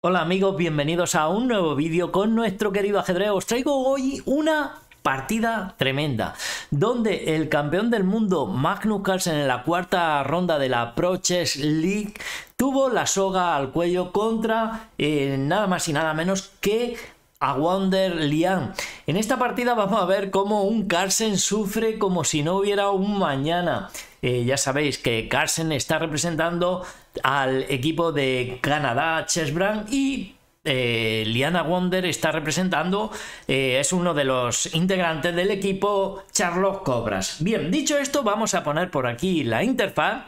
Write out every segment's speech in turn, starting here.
Hola amigos, bienvenidos a un nuevo vídeo con nuestro querido ajedrez. Os traigo hoy una partida tremenda, donde el campeón del mundo Magnus Carlsen en la cuarta ronda de la Pro Chess League tuvo la soga al cuello contra eh, nada más y nada menos que a Wander Lian. En esta partida vamos a ver cómo un Carlsen sufre como si no hubiera un mañana. Eh, ya sabéis que Carlsen está representando al equipo de Canadá Chess y eh, Liana Wonder está representando, eh, es uno de los integrantes del equipo Charlotte Cobras. Bien, dicho esto, vamos a poner por aquí la interfaz.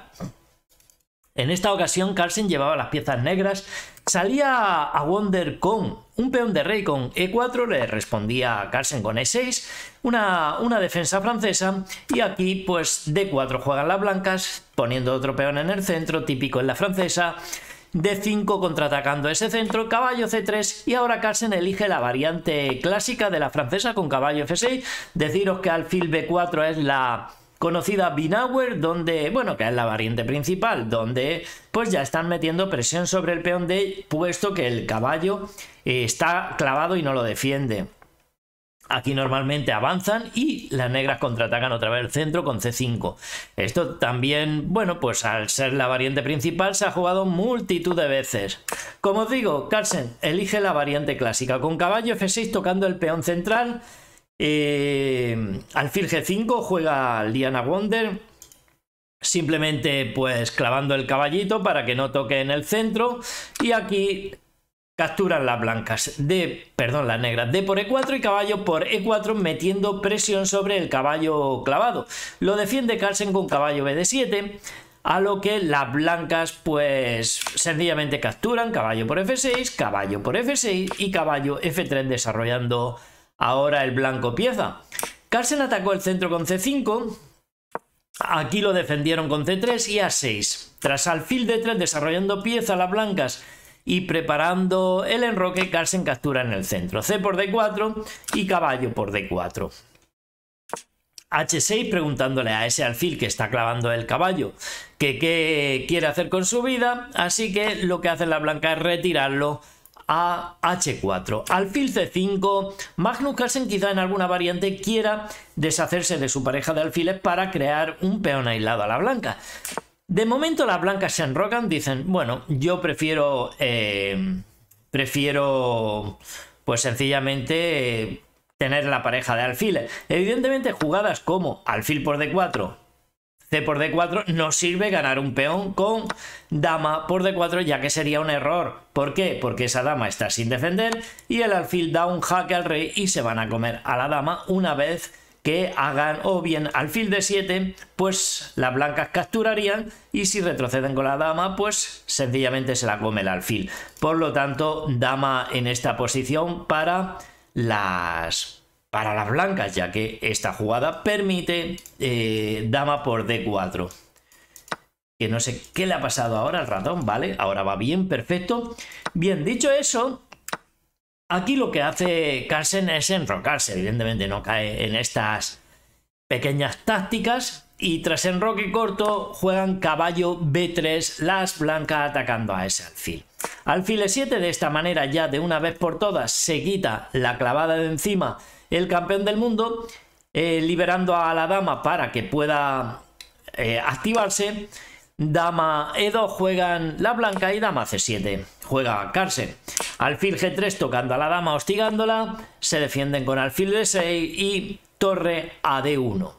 En esta ocasión, Carlsen llevaba las piezas negras, salía a Wonder con un peón de rey con E4 le respondía a Carlsen con E6, una, una defensa francesa, y aquí pues D4 juegan las blancas, poniendo otro peón en el centro, típico en la francesa, D5 contraatacando ese centro, caballo C3 y ahora Carlsen elige la variante clásica de la francesa con caballo F6. Deciros que alfil B4 es la conocida Binauer, donde, bueno, que es la variante principal, donde pues ya están metiendo presión sobre el peón de puesto que el caballo eh, está clavado y no lo defiende. Aquí normalmente avanzan y las negras contraatacan otra vez el centro con C5. Esto también, bueno, pues al ser la variante principal se ha jugado multitud de veces. Como os digo, Carlsen elige la variante clásica con caballo F6 tocando el peón central. Eh, Alfil G5 juega Liana Wonder. Simplemente pues clavando el caballito para que no toque en el centro. Y aquí capturan las blancas de, perdón, las negras D por E4 y caballo por E4 metiendo presión sobre el caballo clavado. Lo defiende Carlsen con caballo BD7, a lo que las blancas pues sencillamente capturan caballo por F6, caballo por F6 y caballo F3 desarrollando ahora el blanco pieza. Carlsen atacó el centro con C5, aquí lo defendieron con C3 y A6. Tras alfil D3 desarrollando piezas las blancas y preparando el enroque, Carlsen captura en el centro. C por D4 y caballo por D4. H6 preguntándole a ese alfil que está clavando el caballo que qué quiere hacer con su vida, así que lo que hace la blanca es retirarlo a H4. Alfil C5, Magnus Carlsen quizá en alguna variante quiera deshacerse de su pareja de alfiles para crear un peón aislado a la blanca. De momento las blancas se enrocan, dicen, bueno, yo prefiero, eh, prefiero, pues sencillamente... Eh, tener la pareja de alfiles. Evidentemente, jugadas como alfil por d4, C por D4 no sirve ganar un peón con dama por D4 ya que sería un error. ¿Por qué? Porque esa dama está sin defender y el alfil da un jaque al rey y se van a comer a la dama una vez que hagan o bien alfil de 7, pues las blancas capturarían y si retroceden con la dama, pues sencillamente se la come el alfil. Por lo tanto, dama en esta posición para las para las blancas, ya que esta jugada permite eh, dama por d4. Que no sé qué le ha pasado ahora al ratón, ¿vale? Ahora va bien, perfecto. Bien, dicho eso, aquí lo que hace Carlsen es enrocarse. Evidentemente no cae en estas pequeñas tácticas. Y tras enroque corto, juegan caballo B3, las blancas atacando a ese alfil. Alfil E7 de esta manera ya de una vez por todas se quita la clavada de encima el campeón del mundo, eh, liberando a la dama para que pueda eh, activarse. Dama E2 juegan la blanca y dama C7. Juega cárcel. Alfil G3 tocando a la dama, hostigándola. Se defienden con alfil D6 y torre a 1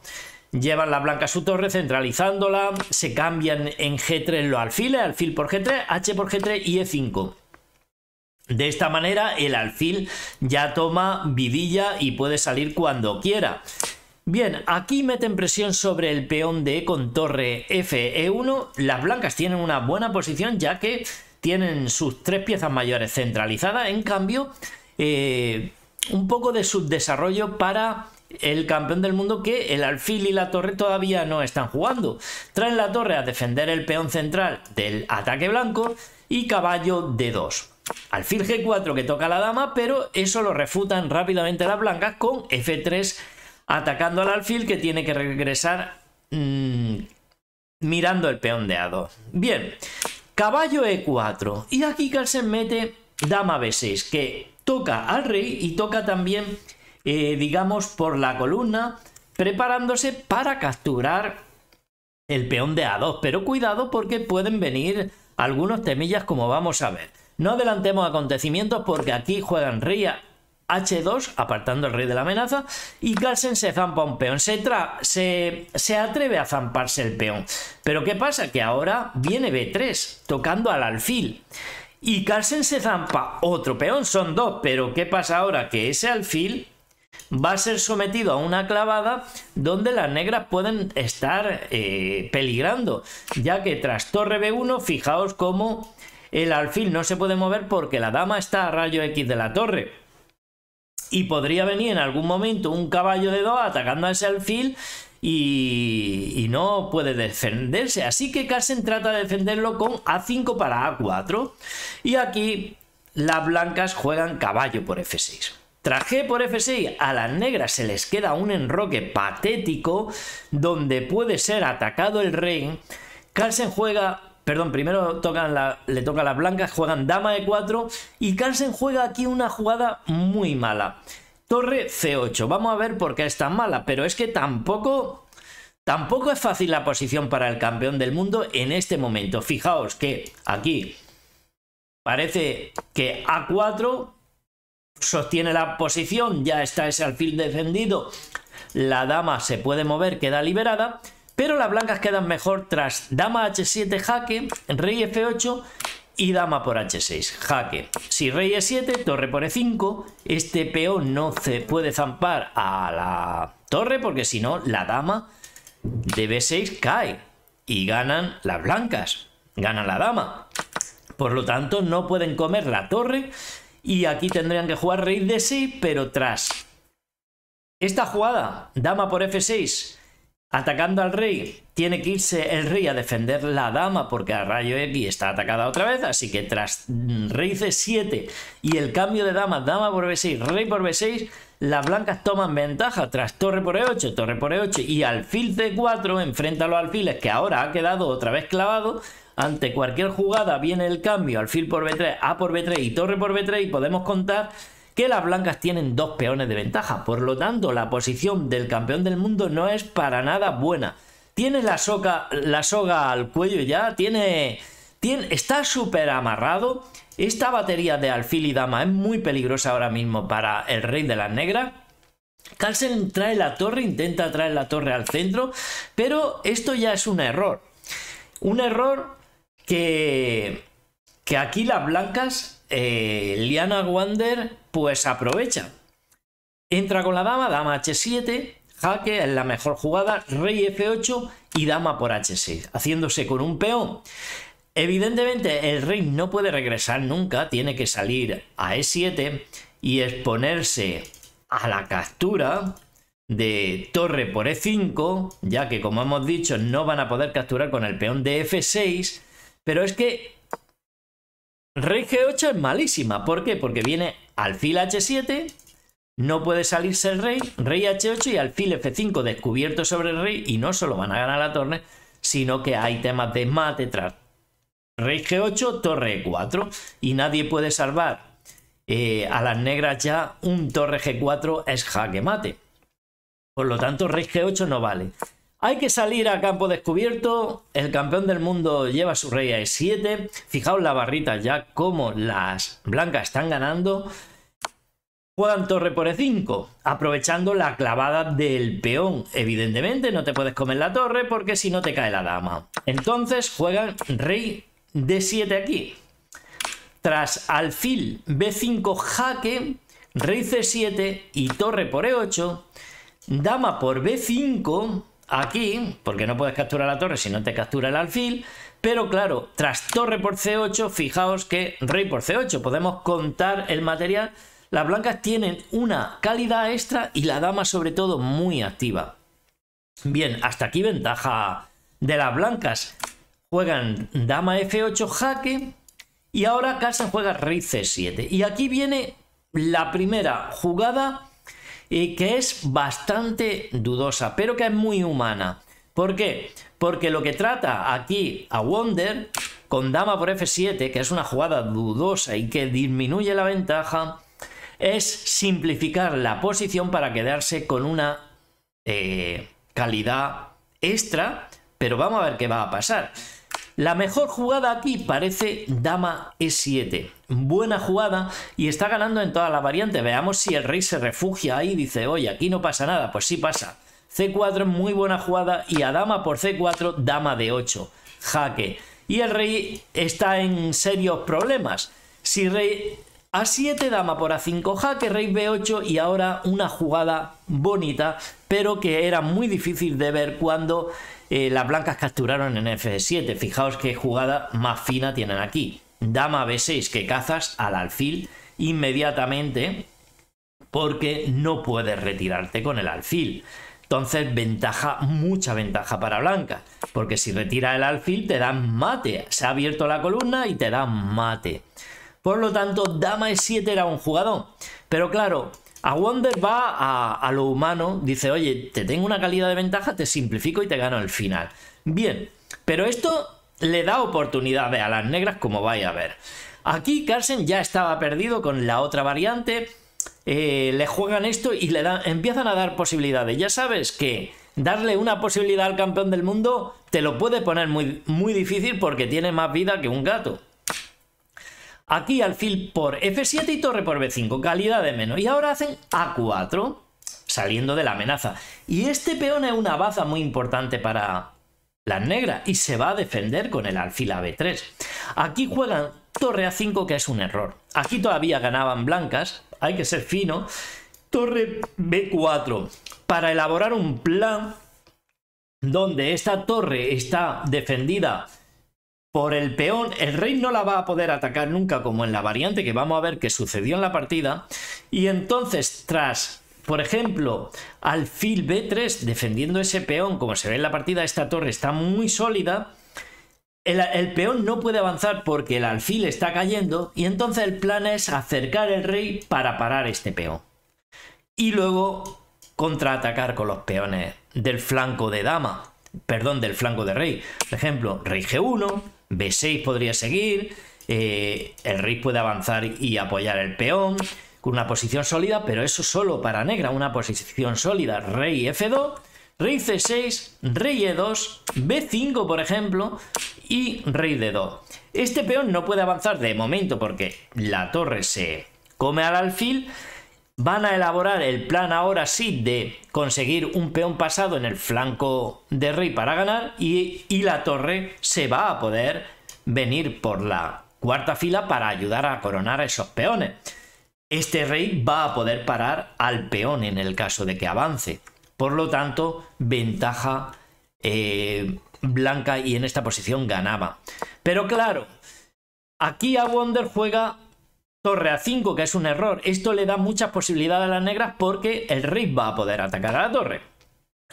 Llevan la blanca a su torre centralizándola. Se cambian en G3 los alfiles. Alfil por G3, H por G3 y E5. De esta manera el alfil ya toma vidilla y puede salir cuando quiera. Bien, aquí meten presión sobre el peón de e con torre Fe1. Las blancas tienen una buena posición ya que tienen sus tres piezas mayores centralizadas. En cambio, eh, un poco de subdesarrollo para el campeón del mundo que el alfil y la torre todavía no están jugando. Traen la torre a defender el peón central del ataque blanco y caballo D2 alfil G4 que toca a la dama, pero eso lo refutan rápidamente las blancas con F3 atacando al alfil que tiene que regresar mm, mirando el peón de A2. Bien, caballo E4 y aquí Carlsen mete dama B6 que toca al rey y toca también, eh, digamos, por la columna preparándose para capturar el peón de A2, pero cuidado porque pueden venir algunos temillas como vamos a ver. No adelantemos acontecimientos porque aquí juegan Ría H2, apartando el rey de la amenaza, y Carlsen se zampa un peón. Se, se, atreve a zamparse el peón. Pero ¿qué pasa? Que ahora viene B3, tocando al alfil. Y Carlsen se zampa otro peón, son dos, pero ¿qué pasa ahora? Que ese alfil va a ser sometido a una clavada donde las negras pueden estar eh, peligrando, ya que tras torre B1, fijaos cómo el alfil no se puede mover porque la dama está a rayo X de la torre. Y podría venir en algún momento un caballo de dos atacando a ese alfil y, no puede defenderse. Así que Carlsen trata de defenderlo con A5 para A4. Y aquí las blancas juegan caballo por F6. traje por F6 a las negras se les queda un enroque patético donde puede ser atacado el rey. Carlsen juega Perdón, primero tocan la, le toca las blancas, juegan dama e4 y Carlsen juega aquí una jugada muy mala. Torre c8. Vamos a ver por qué es tan mala, pero es que tampoco Tampoco es fácil la posición para el campeón del mundo en este momento. Fijaos que aquí parece que A4 sostiene la posición, ya está ese alfil defendido, la dama se puede mover, queda liberada, pero las blancas quedan mejor tras dama h7 jaque, rey f8 y dama por h6 jaque. Si rey e7, torre por e5, este peón no se puede zampar a la torre porque si no la dama de b6 cae y ganan las blancas, ganan la dama. Por lo tanto, no pueden comer la torre y aquí tendrían que jugar rey d6, pero tras esta jugada, dama por f6, atacando al rey. Tiene que irse el rey a defender la dama porque a rayo X está atacada otra vez. Así que tras rey c7 y el cambio de dama, dama por b6, rey por b6, las blancas toman ventaja tras torre por e8, torre por e8 y alfil c4. Enfrenta a los alfiles que ahora ha quedado otra vez clavado. Ante cualquier jugada viene el cambio, alfil por b3, a por b3 y torre por b3 y podemos contar que las blancas tienen dos peones de ventaja, por lo tanto la posición del campeón del mundo no es para nada buena. Tiene la, soga, la soga al cuello ya, tiene, está súper amarrado. Esta batería de alfil y dama es muy peligrosa ahora mismo para el rey de las negras. Carlsen trae la torre, intenta traer la torre al centro, pero esto ya es un error. Un error que, que aquí las blancas eh, Liana Wander pues aprovecha. Entra con la dama, dama h7, jaque es la mejor jugada, rey f8 y dama por h6, haciéndose con un peón. Evidentemente el rey no puede regresar nunca, tiene que salir a e7 y exponerse a la captura de torre por e5, ya que como hemos dicho no van a poder capturar con el peón de f6, pero es que Rey G8 es malísima. ¿Por qué? Porque viene alfil H7, no puede salirse el rey, rey H8 y alfil F5 descubierto sobre el rey. Y no solo van a ganar la torre, sino que hay temas de mate tras rey G8, torre E4. Y nadie puede salvar eh, a las negras ya un torre G4 es jaque mate. Por lo tanto, rey G8 no vale. Hay que salir a campo descubierto. El campeón del mundo lleva su rey a E7. Fijaos la barrita ya como las blancas están ganando. Juegan torre por E5, aprovechando la clavada del peón. Evidentemente no te puedes comer la torre porque si no te cae la dama. Entonces juegan rey D7 aquí. Tras alfil B5 jaque, rey C7 y torre por E8, dama por B5 aquí, porque no puedes capturar la torre si no te captura el alfil, pero claro, tras torre por C8, fijaos que rey por C8, podemos contar el material. Las blancas tienen una calidad extra y la dama sobre todo muy activa. Bien, hasta aquí ventaja de las blancas. Juegan dama F8 jaque y ahora casa juega rey C7. Y aquí viene la primera jugada y que es bastante dudosa, pero que es muy humana. ¿Por qué? Porque lo que trata aquí a Wonder con dama por F7, que es una jugada dudosa y que disminuye la ventaja, es simplificar la posición para quedarse con una eh, calidad extra, pero vamos a ver qué va a pasar. La mejor jugada aquí parece dama e7. Buena jugada y está ganando en toda la variante Veamos si el rey se refugia ahí y dice, oye, aquí no pasa nada. Pues sí pasa. C4, muy buena jugada y a dama por C4, dama de 8. Jaque. Y el rey está en serios problemas. Si rey a7, dama por A5, jaque, rey B8 y ahora una jugada bonita, pero que era muy difícil de ver cuando eh, las blancas capturaron en F7. Fijaos qué jugada más fina tienen aquí. Dama B6 que cazas al alfil inmediatamente porque no puedes retirarte con el alfil. Entonces, ventaja, mucha ventaja para Blanca, porque si retira el alfil te dan mate. Se ha abierto la columna y te dan mate. Por lo tanto, dama e7 era un jugador. Pero claro, a Wonder va a, lo humano, dice, oye, te tengo una calidad de ventaja, te simplifico y te gano al final. Bien, pero esto le da oportunidades a las negras como vais a ver. Aquí Carson ya estaba perdido con la otra variante, eh, le juegan esto y le da, empiezan a dar posibilidades. Ya sabes que darle una posibilidad al campeón del mundo te lo puede poner muy, muy difícil porque tiene más vida que un gato. Aquí alfil por F7 y torre por B5, calidad de menos. Y ahora hacen A4, saliendo de la amenaza. Y este peón es una baza muy importante para las negras y se va a defender con el alfil a B3. Aquí juegan torre A5, que es un error. Aquí todavía ganaban blancas, hay que ser fino. Torre B4, para elaborar un plan donde esta torre está defendida por el peón, el rey no la va a poder atacar nunca como en la variante que vamos a ver que sucedió en la partida. Y entonces, tras por ejemplo, alfil B3 defendiendo ese peón, como se ve en la partida, esta torre está muy sólida. El, peón no puede avanzar porque el alfil está cayendo y entonces el plan es acercar el rey para parar este peón. Y luego contraatacar con los peones del flanco de dama, perdón, del flanco de rey. Por ejemplo, rey G1, B6 podría seguir, eh, el rey puede avanzar y apoyar el peón con una posición sólida, pero eso solo para negra, una posición sólida, rey F2, rey C6, rey E2, B5 por ejemplo y rey D2. Este peón no puede avanzar de momento porque la torre se come al alfil, van a elaborar el plan ahora sí de conseguir un peón pasado en el flanco de rey para ganar y, la torre se va a poder venir por la cuarta fila para ayudar a coronar a esos peones. Este rey va a poder parar al peón en el caso de que avance. Por lo tanto, ventaja eh, blanca y en esta posición ganaba. Pero claro, aquí a Wonder juega torre a 5, que es un error. Esto le da muchas posibilidades a las negras porque el rey va a poder atacar a la torre.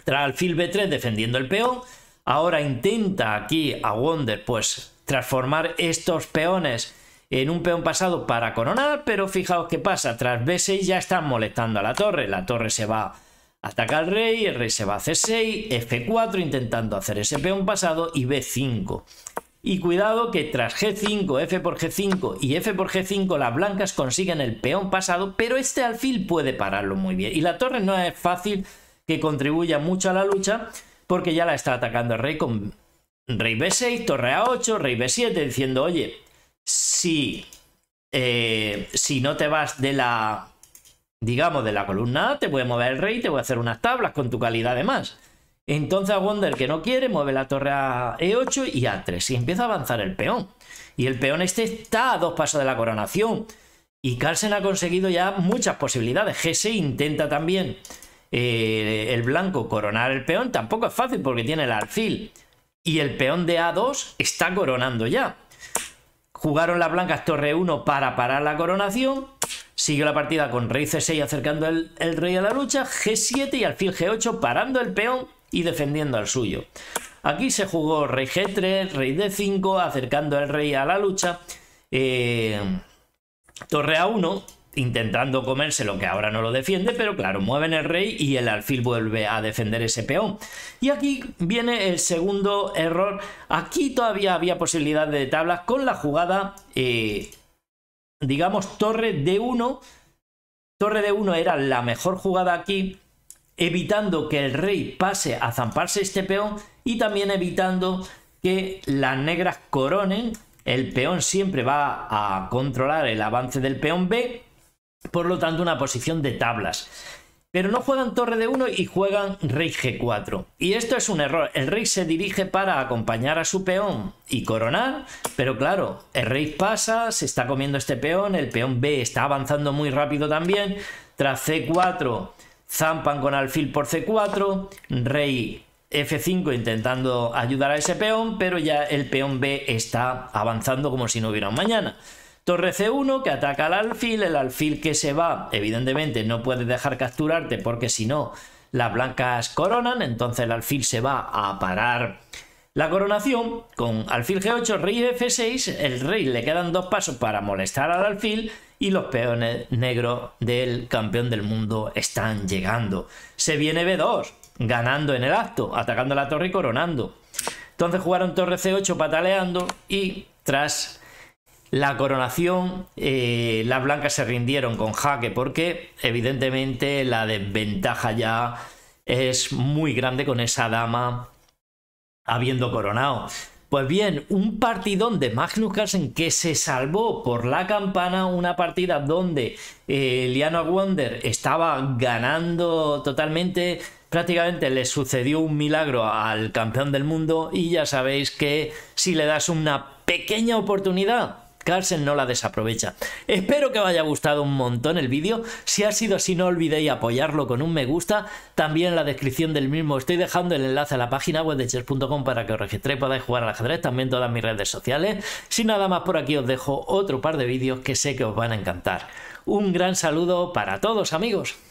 Tras alfil b3 defendiendo el peón. Ahora intenta aquí a Wonder pues transformar estos peones en un peón pasado para coronar, pero fijaos qué pasa, tras b6 ya están molestando a la torre, la torre se va a atacar al rey, el rey se va a c6, f4 intentando hacer ese peón pasado y b5. Y cuidado que tras G5, F por G5 y F por G5 las blancas consiguen el peón pasado, pero este alfil puede pararlo muy bien. Y la torre no es fácil que contribuya mucho a la lucha porque ya la está atacando el rey con rey B6, torre A8, rey B7, diciendo, oye, si, eh, si no te vas de la, digamos, de la columna te voy a mover el rey, te voy a hacer unas tablas con tu calidad de más. Entonces a Wonder que no quiere mueve la torre a E8 y A3 y empieza a avanzar el peón. Y el peón este está a dos pasos de la coronación. Y Carlsen ha conseguido ya muchas posibilidades. G6 intenta también eh, el blanco coronar el peón. Tampoco es fácil porque tiene el alfil. Y el peón de A2 está coronando ya. Jugaron las blancas torre 1 para parar la coronación. Siguió la partida con rey C6 acercando el, el rey a la lucha. G7 y alfil G8 parando el peón y defendiendo al suyo. Aquí se jugó rey G3, rey D5, acercando al rey a la lucha, eh, torre A1, intentando comerse lo que ahora no lo defiende, pero claro, mueven el rey y el alfil vuelve a defender ese peón. Y aquí viene el segundo error. Aquí todavía había posibilidad de tablas con la jugada, eh, digamos, torre D1. Torre D1 era la mejor jugada aquí, evitando que el rey pase a zamparse este peón y también evitando que las negras coronen. El peón siempre va a controlar el avance del peón B, por lo tanto una posición de tablas. Pero no juegan torre de 1 y juegan rey G4. Y esto es un error. El rey se dirige para acompañar a su peón y coronar, pero claro, el rey pasa, se está comiendo este peón, el peón B está avanzando muy rápido también, tras C4 zampan con alfil por c4, rey f5 intentando ayudar a ese peón, pero ya el peón b está avanzando como si no hubiera un mañana. Torre c1 que ataca al alfil, el alfil que se va, evidentemente no puede dejar capturarte porque si no las blancas coronan, entonces el alfil se va a parar la coronación, con alfil G8, rey F6, el rey le quedan dos pasos para molestar al alfil y los peones negros del campeón del mundo están llegando. Se viene B2, ganando en el acto, atacando la torre y coronando. Entonces jugaron torre C8 pataleando y tras la coronación eh, las blancas se rindieron con jaque porque evidentemente la desventaja ya es muy grande con esa dama habiendo coronado. Pues bien, un partidón de Magnus Carlsen que se salvó por la campana, una partida donde eh, Liana Wonder estaba ganando totalmente, prácticamente le sucedió un milagro al campeón del mundo y ya sabéis que si le das una pequeña oportunidad, Carlsen no la desaprovecha. Espero que os haya gustado un montón el vídeo. Si ha sido así, no olvidéis apoyarlo con un me gusta. También en la descripción del mismo estoy dejando el enlace a la página web de chess.com para que os registréis, podáis jugar al ajedrez, también todas mis redes sociales. Sin nada más por aquí os dejo otro par de vídeos que sé que os van a encantar. Un gran saludo para todos amigos.